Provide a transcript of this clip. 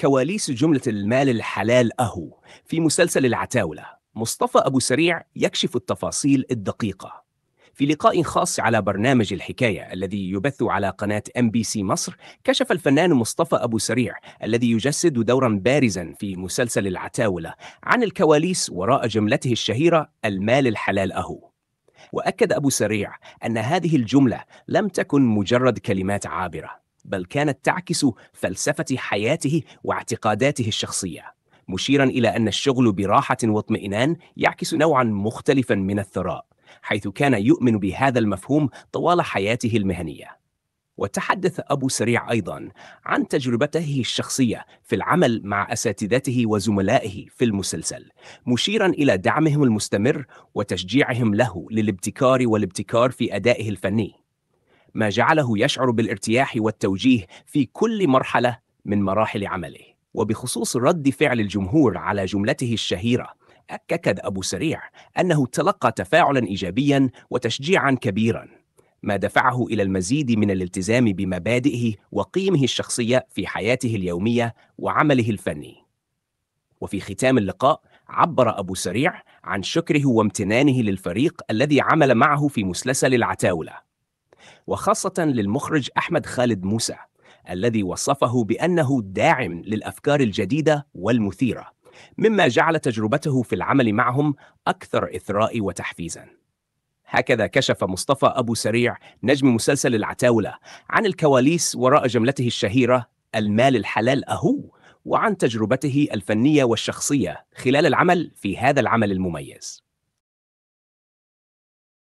كواليس جملة المال الحلال أهو في مسلسل العتاولة مصطفى أبو سريع يكشف التفاصيل الدقيقة في لقاء خاص على برنامج الحكاية الذي يبث على قناة ام بي سي مصر كشف الفنان مصطفى أبو سريع الذي يجسد دورا بارزا في مسلسل العتاولة عن الكواليس وراء جملته الشهيرة المال الحلال أهو وأكد أبو سريع أن هذه الجملة لم تكن مجرد كلمات عابرة بل كانت تعكس فلسفة حياته واعتقاداته الشخصية مشيرا إلى أن الشغل براحة واطمئنان يعكس نوعا مختلفا من الثراء حيث كان يؤمن بهذا المفهوم طوال حياته المهنية وتحدث أبو سريع أيضا عن تجربته الشخصية في العمل مع أساتذته وزملائه في المسلسل مشيرا إلى دعمهم المستمر وتشجيعهم له للابتكار والابتكار في أدائه الفني ما جعله يشعر بالارتياح والتوجيه في كل مرحله من مراحل عمله وبخصوص رد فعل الجمهور على جملته الشهيره اكد ابو سريع انه تلقى تفاعلا ايجابيا وتشجيعا كبيرا ما دفعه الى المزيد من الالتزام بمبادئه وقيمه الشخصيه في حياته اليوميه وعمله الفني وفي ختام اللقاء عبر ابو سريع عن شكره وامتنانه للفريق الذي عمل معه في مسلسل العتاوله وخاصة للمخرج أحمد خالد موسى الذي وصفه بأنه داعم للأفكار الجديدة والمثيرة مما جعل تجربته في العمل معهم أكثر إثراء وتحفيزاً هكذا كشف مصطفى أبو سريع نجم مسلسل العتاولة عن الكواليس وراء جملته الشهيرة المال الحلال أهو وعن تجربته الفنية والشخصية خلال العمل في هذا العمل المميز